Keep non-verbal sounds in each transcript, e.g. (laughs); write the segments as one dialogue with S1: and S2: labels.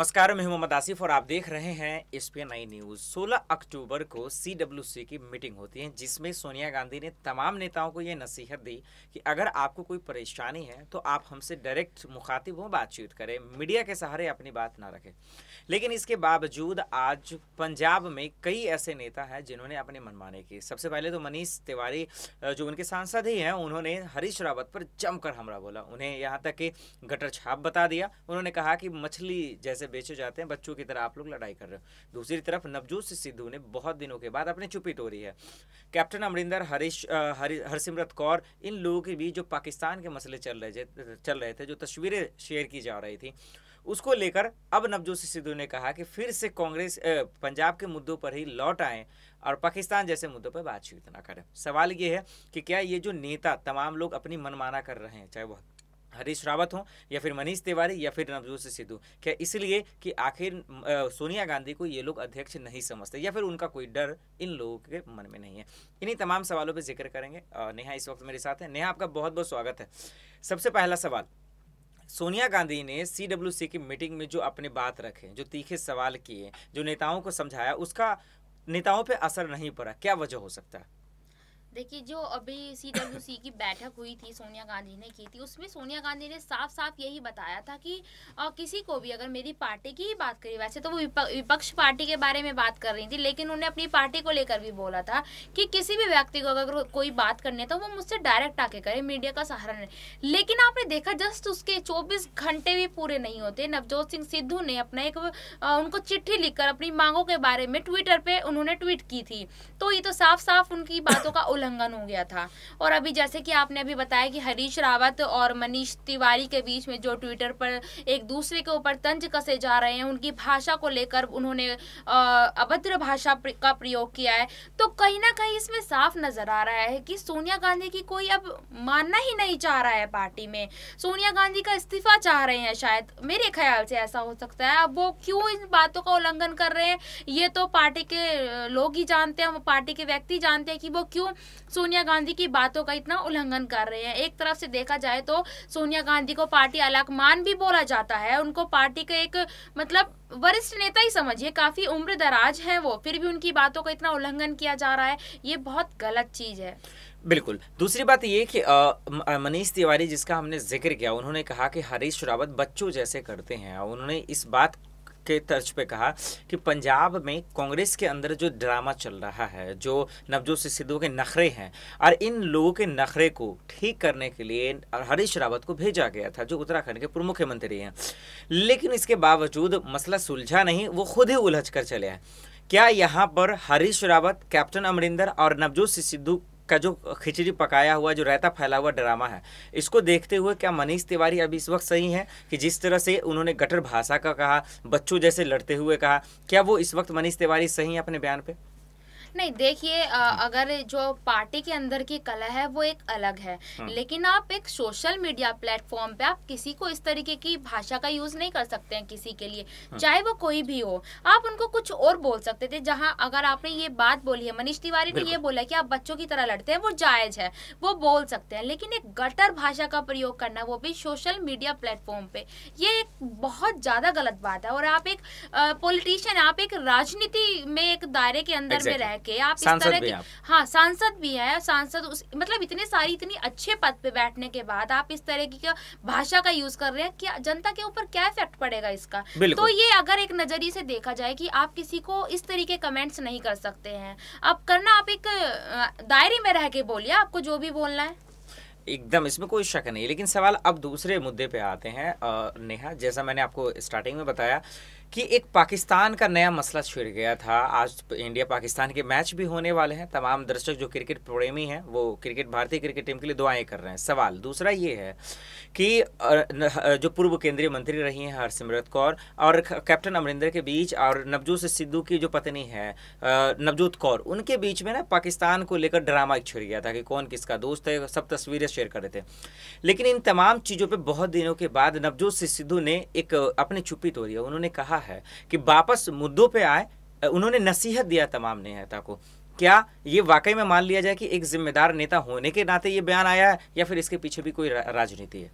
S1: नमस्कार मैं मोहम्मद आसिफ और आप देख रहे हैं एस पी आई न्यूज 16 अक्टूबर को सी डब्ल्यू सी की मीटिंग होती है जिसमें सोनिया गांधी ने तमाम नेताओं को यह नसीहत दी कि अगर आपको कोई परेशानी है तो आप हमसे डायरेक्ट मुखातिब हों बातचीत करें मीडिया के सहारे अपनी बात ना रखें लेकिन इसके बावजूद आज पंजाब में कई ऐसे नेता हैं जिन्होंने अपने मनमाने किए सबसे पहले तो मनीष तिवारी जो उनके सांसद ही हैं उन्होंने हरीश रावत पर जमकर हमला बोला उन्हें यहाँ तक कि गटर छाप बता दिया उन्होंने कहा कि मछली जैसे बेचे जाते हैं बच्चों की तरह आप लोग लड़ाई कर रहे हो दूसरी तरफ नवजोत सिंह सिद्धू ने बहुत दिनों के बाद अपनी चुपी तोड़ी है कैप्टन अमरिंदर हरीश हरसिमरत कौर इन लोगों के बीच जो पाकिस्तान के मसले चल रहे चल रहे थे जो तस्वीरें शेयर की जा रही थी उसको लेकर अब नवजोत सिंह सिद्धू ने कहा कि फिर से कांग्रेस पंजाब के मुद्दों पर ही लौट आए और पाकिस्तान जैसे मुद्दों पर बातचीत ना करें सवाल ये है कि क्या ये जो नेता तमाम लोग अपनी मनमाना कर रहे हैं चाहे वह हरीश रावत हों या फिर मनीष तिवारी या फिर नवजोत सिंह सिद्धू क्या इसलिए कि आखिर सोनिया गांधी को ये लोग अध्यक्ष नहीं समझते या फिर उनका कोई डर इन लोगों के मन में नहीं है इन्हीं तमाम सवालों पर जिक्र करेंगे नेहा इस वक्त मेरे साथ है नेहा आपका बहुत बहुत स्वागत है सबसे पहला सवाल सोनिया गांधी ने सी की मीटिंग में जो अपने बात रखे जो तीखे सवाल किए जो नेताओं को समझाया उसका नेताओं पर असर नहीं पड़ा क्या वजह हो सकता है
S2: देखिए जो अभी सी डब्ल्यू सी की बैठक हुई थी सोनिया गांधी ने की थी उसमें सोनिया गांधी ने साफ साफ यही बताया था कि आ, किसी को भी अगर मेरी पार्टी की ही बात करी वैसे तो वो विपक्ष पार्टी के बारे में बात कर रही थी लेकिन उन्हें अपनी पार्टी को लेकर भी बोला था कि किसी भी व्यक्ति को अगर कोई बात करनी है तो वो मुझसे डायरेक्ट आके करे मीडिया का सहारा नहीं लेकिन आपने देखा जस्ट उसके चौबीस घंटे भी पूरे नहीं होते नवजोत सिंह सिद्धू ने अपना एक उनको चिट्ठी लिखकर अपनी मांगों के बारे में ट्विटर पर उन्होंने ट्वीट की थी तो ये तो साफ साफ उनकी बातों का (coughs) उल्लंघन हो गया था और अभी जैसे कि आपने अभी बताया कि हरीश रावत और मनीष तिवारी के बीच में जो ट्विटर पर एक दूसरे के ऊपर तंज कसे जा रहे हैं उनकी भाषा को लेकर उन्होंने अभद्र भाषा का प्रयोग किया है तो कहीं ना कहीं इसमें साफ नजर आ रहा है कि सोनिया गांधी की कोई अब मानना ही नहीं चाह रहा है पार्टी में सोनिया गांधी का इस्तीफा चाह रहे हैं शायद मेरे ख्याल से ऐसा हो सकता है अब वो क्यों इन बातों का उल्लंघन कर रहे हैं ये तो पार्टी के लोग ही जानते हैं पार्टी के व्यक्ति जानते हैं कि वो क्यों सोनिया गांधी की बातों का इतना उल्लंघन कर रहे हैं एक तरफ से देखा जाए तो सोनिया गांधी को पार्टी अलाकमान भी बोला जाता है उनको पार्टी का एक मतलब वरिष्ठ नेता ही समझिए काफी उम्र दराज है वो फिर भी उनकी बातों का इतना उल्लंघन किया जा रहा है ये बहुत गलत चीज है
S1: बिल्कुल दूसरी बात ये कि मनीष तिवारी जिसका हमने जिक्र किया उन्होंने कहा कि हरीश रावत बच्चों जैसे करते हैं उन्होंने इस बात के तर्ज पे कहा कि पंजाब में कांग्रेस के अंदर जो ड्रामा चल रहा है जो नवजोत सिंह सिद्धू के नखरे हैं और इन लोगों के नखरे को ठीक करने के लिए हरीश रावत को भेजा गया था जो उत्तराखंड के पूर्व मुख्यमंत्री हैं लेकिन इसके बावजूद मसला सुलझा नहीं वो खुद ही उलझ कर चले हैं क्या यहाँ पर हरीश रावत कैप्टन अमरिंदर और नवजोत सिंह सिद्धू का जो खिचड़ी पकाया हुआ जो रहता फैला हुआ ड्रामा है इसको देखते हुए क्या मनीष तिवारी अभी इस वक्त सही है कि जिस तरह से उन्होंने गटर भाषा का कहा बच्चों जैसे लड़ते हुए कहा क्या वो इस वक्त मनीष तिवारी सही है अपने बयान पर
S2: नहीं देखिए अगर जो पार्टी के अंदर की कला है वो एक अलग है हाँ। लेकिन आप एक सोशल मीडिया प्लेटफॉर्म पे आप किसी को इस तरीके की भाषा का यूज नहीं कर सकते हैं किसी के लिए हाँ। चाहे वो कोई भी हो आप उनको कुछ और बोल सकते थे जहाँ अगर आपने ये बात बोली है मनीष तिवारी ने ये बोला कि आप बच्चों की तरह लड़ते हैं वो जायज है वो बोल सकते हैं लेकिन एक गटर भाषा का प्रयोग करना वो भी सोशल मीडिया प्लेटफॉर्म पे ये एक बहुत ज्यादा गलत बात है और आप एक पॉलिटिशियन आप एक राजनीति में एक दायरे के अंदर में रह सके आप इस तरह के हाँ सांसद भी है सांसद उस मतलब इतने सारी इतनी अच्छे पद पे बैठने के बाद आप इस तरह की भाषा का यूज कर रहे हैं क्या जनता के ऊपर क्या इफेक्ट पड़ेगा इसका तो ये अगर एक नजरिए से देखा जाए कि आप किसी को इस तरीके कमेंट्स नहीं कर सकते हैं अब करना आप एक दायरे में रह के बोलिए आपको जो भी बोलना है
S1: एकदम इसमें कोई शक नहीं लेकिन सवाल अब दूसरे मुद्दे पे आते हैं नेहा जैसा मैंने आपको स्टार्टिंग में बताया कि एक पाकिस्तान का नया मसला छिड़ गया था आज इंडिया पाकिस्तान के मैच भी होने वाले हैं तमाम दर्शक जो क्रिकेट प्रेमी हैं वो क्रिकेट भारतीय क्रिकेट टीम के लिए दुआएं कर रहे हैं सवाल दूसरा ये है कि जो पूर्व केंद्रीय मंत्री रही हैं हरसिमरत कौर और कैप्टन अमरिंदर के बीच और नवजोत सिद्धू की जो पत्नी है नवजोत कौर उनके बीच में ना पाकिस्तान को लेकर ड्रामा छिड़ गया था कि कौन किसका दोस्त है सब तस्वीरें शेयर कर रहे थे लेकिन इन तमाम चीज़ों पर बहुत दिनों के बाद नवजोत सिद्धू ने एक अपनी छुपी तोड़ी उन्होंने कहा है कि वापस मुद्दों पे आए उन्होंने नसीहत दिया तमाम नेता को क्या ये वाकई में मान लिया जाए कि एक जिम्मेदार नेता होने के नाते ये बयान आया है या फिर इसके पीछे भी कोई राजनीति है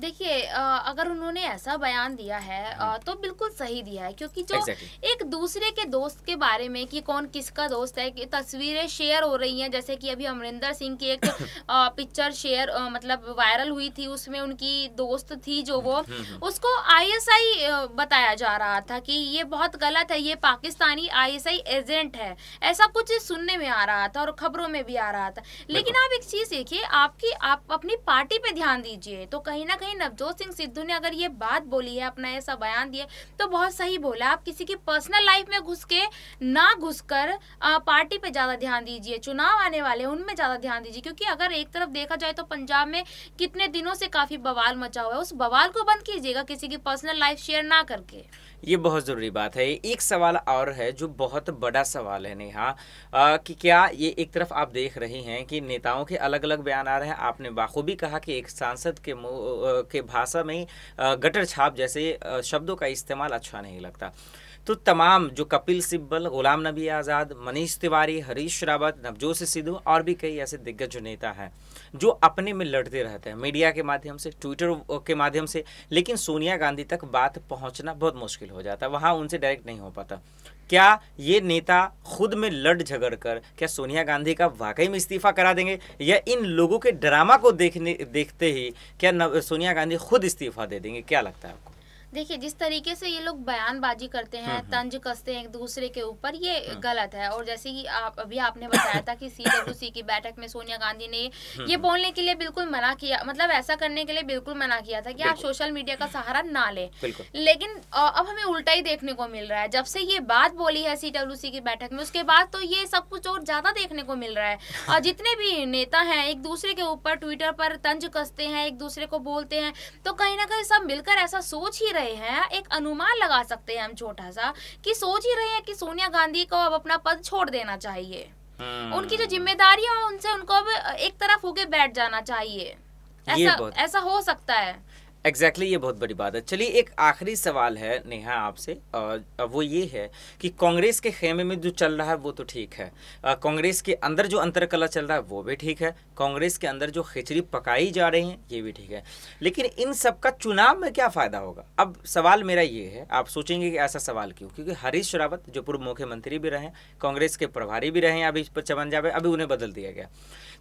S2: देखिए अगर उन्होंने ऐसा बयान दिया है हम्म। तो बिल्कुल सही दिया है क्योंकि जो exactly. एक दूसरे के दोस्त के बारे में कि कौन किसका दोस्त है कि तस्वीरें शेयर हो रही हैं जैसे कि अभी अमरिंदर सिंह की एक (laughs) पिक्चर शेयर मतलब वायरल हुई थी उसमें उनकी दोस्त थी जो वो हम्म, हम्म, उसको आईएसआई बताया जा रहा था कि ये बहुत गलत है ये पाकिस्तानी आई एजेंट है ऐसा कुछ सुनने में आ रहा था और खबरों में भी आ रहा था लेकिन आप एक चीज़ देखिए आपकी आप अपनी पार्टी पे ध्यान दीजिए तो कहीं ना कहीं वहीं नवजोत सिंह सिद्धू ने अगर ये बात बोली है अपना ऐसा बयान दिया तो बहुत सही बोला आप किसी की पर्सनल लाइफ में घुस के ना घुस कर पार्टी पे ज़्यादा ध्यान दीजिए चुनाव आने वाले उनमें ज़्यादा ध्यान दीजिए क्योंकि अगर एक तरफ देखा जाए तो पंजाब में कितने दिनों से काफ़ी बवाल मचा हुआ है उस बवाल को बंद कीजिएगा किसी की पर्सनल लाइफ शेयर ना करके
S1: ये बहुत ज़रूरी बात है एक सवाल और है जो बहुत बड़ा सवाल है नेहा कि क्या ये एक तरफ आप देख रहे हैं कि नेताओं के अलग अलग बयान आ रहे हैं आपने बाखूबी कहा कि एक सांसद के के भाषा में गटर छाप जैसे शब्दों का इस्तेमाल अच्छा नहीं लगता तो तमाम जो कपिल सिब्बल गुलाम नबी आज़ाद मनीष तिवारी हरीश रावत नवजोत सिद्धू और भी कई ऐसे दिग्गज नेता हैं जो अपने में लड़ते रहते हैं मीडिया के माध्यम से ट्विटर के माध्यम से लेकिन सोनिया गांधी तक बात पहुंचना बहुत मुश्किल हो जाता है वहाँ उनसे डायरेक्ट नहीं हो पाता क्या ये नेता खुद में लड़ झगड़ कर क्या सोनिया गांधी का वाकई में इस्तीफा करा देंगे या इन लोगों के ड्रामा को देखने देखते ही क्या सोनिया गांधी खुद इस्तीफा दे देंगे क्या लगता है आपको
S2: देखिए जिस तरीके से ये लोग बयानबाजी करते हैं हम्म, हम्म। तंज कसते हैं एक दूसरे के ऊपर ये हाँ। गलत है और जैसे कि आप अभी आपने बताया था कि सी की बैठक में सोनिया गांधी ने हम्म, ये बोलने के लिए बिल्कुल मना किया मतलब ऐसा करने के लिए बिल्कुल मना किया था कि आप सोशल मीडिया का सहारा ना लें लेकिन अब हमें उल्टा ही देखने को मिल रहा है जब से ये बात बोली है सी की बैठक में उसके बाद तो ये सब कुछ और ज्यादा देखने को मिल रहा है और जितने भी नेता हैं एक दूसरे के ऊपर ट्विटर पर तंज कसते हैं एक दूसरे को बोलते हैं तो कहीं ना कहीं सब मिलकर ऐसा सोच ही रहे हैं एक अनुमान लगा सकते हैं हम छोटा सा कि सोच ही रहे हैं कि सोनिया गांधी को अब अपना पद छोड़ देना चाहिए हम्म। उनकी जो जिम्मेदारियां उनसे उनको अब एक तरफ होके बैठ जाना चाहिए ऐसा ऐसा हो सकता है
S1: एग्जैक्टली exactly ये बहुत बड़ी बात है चलिए एक आखिरी सवाल है नेहा आपसे वो ये है कि कांग्रेस के खेमे में जो चल रहा है वो तो ठीक है कांग्रेस के अंदर जो अंतरकला चल रहा है वो भी ठीक है कांग्रेस के अंदर जो खिचड़ी पकाई जा रही है ये भी ठीक है लेकिन इन सब का चुनाव में क्या फ़ायदा होगा अब सवाल मेरा ये है आप सोचेंगे कि ऐसा सवाल क्यों क्योंकि हरीश रावत जो पूर्व मुख्यमंत्री भी रहे कांग्रेस के प्रभारी भी रहे अभी पंजाब में अभी उन्हें बदल दिया गया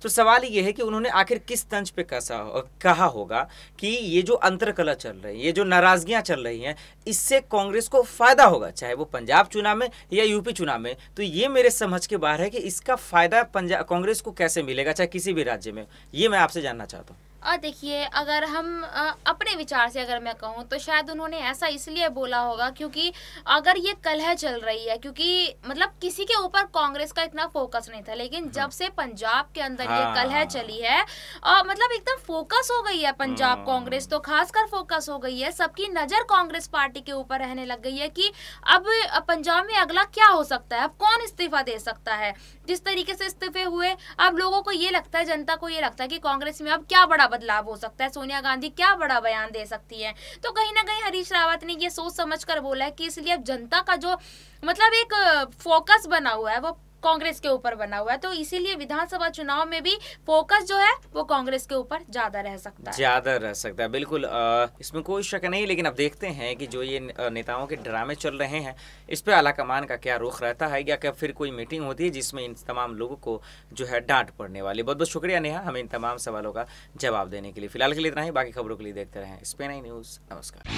S1: तो सवाल ये है कि उन्होंने आखिर किस तंज पर कसा कहा होगा कि ये जो अंतरकला चल रही है ये जो नाराजगियां चल रही हैं इससे कांग्रेस को फायदा होगा चाहे वो पंजाब चुनाव में या यूपी चुनाव में तो ये मेरे समझ के बाहर है कि इसका फायदा पंजाब कांग्रेस को कैसे मिलेगा चाहे किसी भी राज्य में ये मैं आपसे जानना चाहता हूँ
S2: और देखिए अगर हम आ, अपने विचार से अगर मैं कहूँ तो शायद उन्होंने ऐसा इसलिए बोला होगा क्योंकि अगर ये कलह चल रही है क्योंकि मतलब किसी के ऊपर कांग्रेस का इतना फोकस नहीं था लेकिन हाँ। जब से पंजाब के अंदर हाँ। ये कलह हाँ। चली है और मतलब एकदम फोकस हो गई है पंजाब हाँ। कांग्रेस तो खासकर फोकस हो गई है सबकी नजर कांग्रेस पार्टी के ऊपर रहने लग गई है कि अब पंजाब में अगला क्या हो सकता है अब कौन इस्तीफा दे सकता है जिस तरीके से इस्तीफे हुए अब लोगों को ये लगता है जनता को ये लगता है कि कांग्रेस में अब क्या बड़ा बदलाव हो सकता है सोनिया गांधी क्या बड़ा बयान दे सकती है तो कहीं ना कहीं हरीश रावत ने यह सोच समझ कर बोला है कि इसलिए अब जनता का जो मतलब एक फोकस बना हुआ है वो कांग्रेस के ऊपर बना हुआ है तो इसीलिए विधानसभा चुनाव में भी फोकस जो है वो कांग्रेस के ऊपर ज्यादा रह सकता है
S1: ज्यादा रह सकता है बिल्कुल आ, इसमें कोई शक नहीं लेकिन अब देखते हैं कि जो ये नेताओं के ड्रामे चल रहे हैं इस पर कमान का क्या रुख रहता है या क्या फिर कोई मीटिंग होती है जिसमें इन तमाम लोगों को जो है डांट पड़ने वाली बहुत बहुत शुक्रिया नेहा हमें इन तमाम सवालों का जवाब देने के लिए फिलहाल के लिए इतना ही बाकी खबरों के लिए देखते रहे स्पेन आई न्यूज नमस्कार